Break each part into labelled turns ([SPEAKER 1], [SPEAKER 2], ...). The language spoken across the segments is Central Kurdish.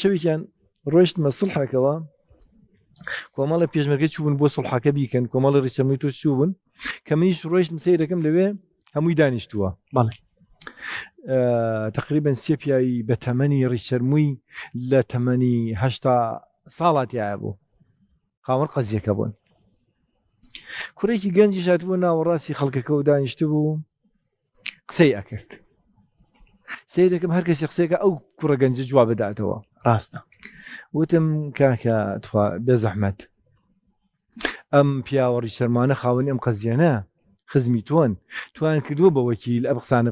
[SPEAKER 1] شەویان ڕۆشت مەسلحەکەەوە کۆمەڵە پێشمەکە چوبوون بۆ سڵحەکە بیکەن کۆمەڵە ڕچەمەی تۆ چوبوون کە منیش ڕۆیشتم سیرەکەم لەوێ هەمووی دانیشتووە بەڵێ تقریبن سێ پیاوی بە تەمەنی ڕیچەرمووی لە تەمەنیهشتا ساڵاتیایە بوو خاوەڕ قەزیەکە بوون کوڕێکی گەنجی شات بوو ناوەڕاستی خەڵکەکە و دانیشت بوو قسەی ئەکرد سيدكم هەرکەس شخصێکە او كرة گەنج جواب بداتەوە راستا وتم كاكا تفا زەحمەت ام بيا شەرمانە خاون خاوني ام خزمی تۆن توان کردووە بە وەکیل ئە قسانە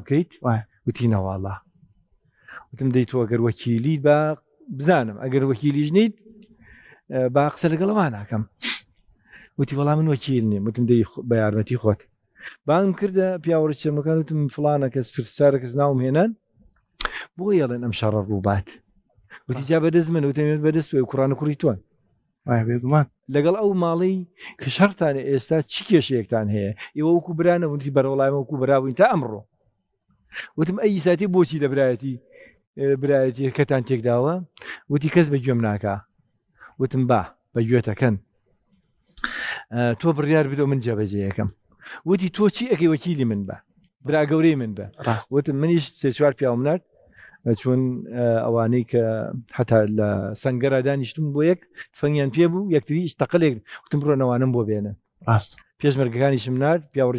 [SPEAKER 1] وتينا والله وتم دەیت تۆ وكيلي با بزانم ئەگەر وكيلي جنيد آه، با قسە قلوانا كم وتي والله من وەکیل نیم وتم دەی بە یارمەتی خۆت كرده بيا پیاوەڕی چێمەکان وتم فلانا کەس فرسارە کەس ناوم بۆ یڵێن ئەم شەڕە ڕووبات وتی جا بەدەست من وتەمێت بەدەست و کوڕانە کوڕیتوان بێگومان لەگەڵ ئەو ماڵی کە شەرتانە ئێستا چی کێشەیەکتان هەیە ئێوە وەکو برانە وتی بەرەوەڵایمە وەکو براوین تا ئەمڕۆ وتم ئەی ساتی بۆچی دەبرایەتی برایەتی کەتان تێکداوە وتی کەس بە گوێم ناکە وتم با بە گوێتەکەن تۆ بڕیار بدۆ من جەبەجەیەکەم وتی تۆ چی ئەەکەی وەکیلی من بە برا گەورەی من بە وتم منیش سێ چوار پیاوم نرد چۆن ئەوانەی کە حتا لە سنگەرا دانیشتم بۆ یەک فەنگیان پێ بوو یەکتریش تەقلێک وتم بڕۆنەوانم بۆ بێنە ئاست پێشمەرگەکانی شمنات پیاوەڕ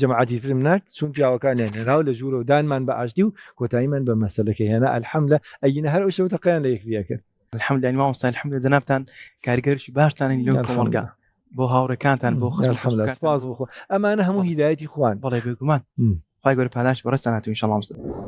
[SPEAKER 1] جەماعتی فرم نات چون پیاوەکانیان هێناو لە ژوورە و دانمان بە ئاشتی و کۆتاییمان بە مەسلەکە هێنا ئەلحەم لە ئەینە هەر ئەو شەوتەقیان لە یەکریەکە الحمد لله امام حمد جنابتان کارگەرشی باشتانین لەو کۆمەلگا بۆ هاوڕەکانتان بۆ خپاز بخۆ ئەمانە هەموو هیدایەتی خوان بەڵێ بێگومان خی گەور پالاش بەڕستانات ان شاء الله